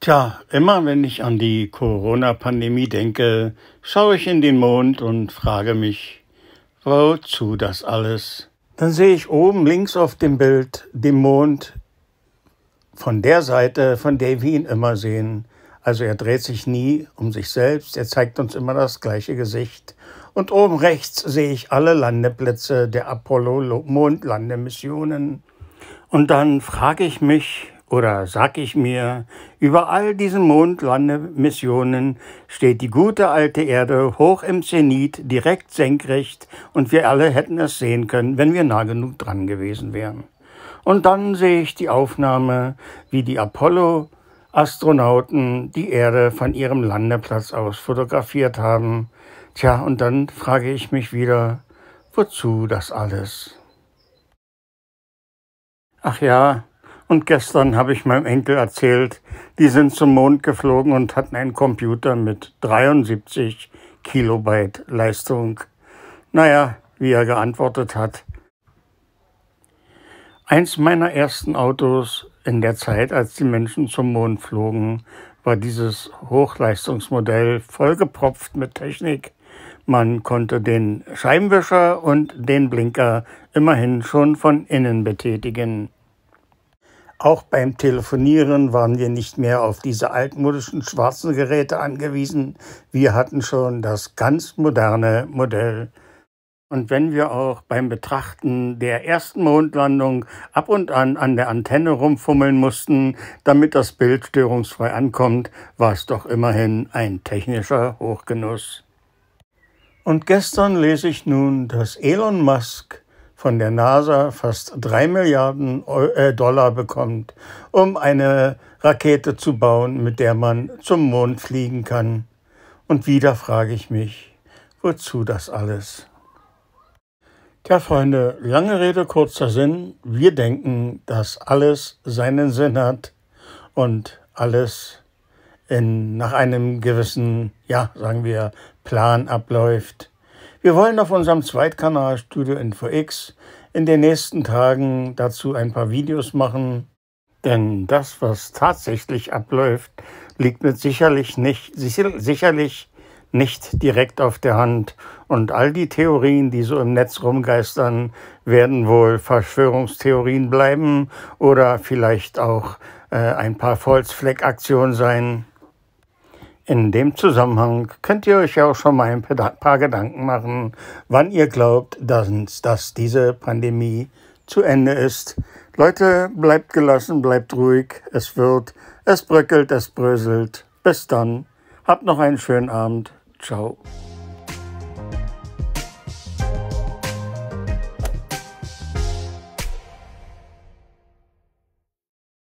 Tja, immer wenn ich an die Corona-Pandemie denke, schaue ich in den Mond und frage mich, wozu das alles? Dann sehe ich oben links auf dem Bild den Mond von der Seite, von der wir ihn immer sehen. Also er dreht sich nie um sich selbst, er zeigt uns immer das gleiche Gesicht. Und oben rechts sehe ich alle Landeplätze der Apollo-Mondlandemissionen. Und dann frage ich mich, oder sag ich mir, über all diesen Mondlandemissionen steht die gute alte Erde hoch im Zenit, direkt senkrecht, und wir alle hätten es sehen können, wenn wir nah genug dran gewesen wären. Und dann sehe ich die Aufnahme, wie die Apollo-Astronauten die Erde von ihrem Landeplatz aus fotografiert haben. Tja, und dann frage ich mich wieder, wozu das alles? Ach ja, und gestern habe ich meinem Enkel erzählt, die sind zum Mond geflogen und hatten einen Computer mit 73 Kilobyte Leistung. Naja, wie er geantwortet hat. Eins meiner ersten Autos in der Zeit, als die Menschen zum Mond flogen, war dieses Hochleistungsmodell vollgepropft mit Technik. Man konnte den Scheibenwischer und den Blinker immerhin schon von innen betätigen. Auch beim Telefonieren waren wir nicht mehr auf diese altmodischen schwarzen Geräte angewiesen. Wir hatten schon das ganz moderne Modell. Und wenn wir auch beim Betrachten der ersten Mondlandung ab und an an der Antenne rumfummeln mussten, damit das Bild störungsfrei ankommt, war es doch immerhin ein technischer Hochgenuss. Und gestern lese ich nun, dass Elon Musk von der NASA fast 3 Milliarden äh, Dollar bekommt, um eine Rakete zu bauen, mit der man zum Mond fliegen kann. Und wieder frage ich mich, wozu das alles? Tja, Freunde, lange Rede, kurzer Sinn. Wir denken, dass alles seinen Sinn hat und alles in, nach einem gewissen, ja, sagen wir, Plan abläuft. Wir wollen auf unserem Zweitkanal Studio InfoX in den nächsten Tagen dazu ein paar Videos machen, denn das, was tatsächlich abläuft, liegt mir sicherlich nicht, sicherlich nicht direkt auf der Hand und all die Theorien, die so im Netz rumgeistern, werden wohl Verschwörungstheorien bleiben oder vielleicht auch äh, ein paar Volzfleckaktionen sein. In dem Zusammenhang könnt ihr euch ja auch schon mal ein paar Gedanken machen, wann ihr glaubt, dass, dass diese Pandemie zu Ende ist. Leute, bleibt gelassen, bleibt ruhig. Es wird, es bröckelt, es bröselt. Bis dann. Habt noch einen schönen Abend. Ciao.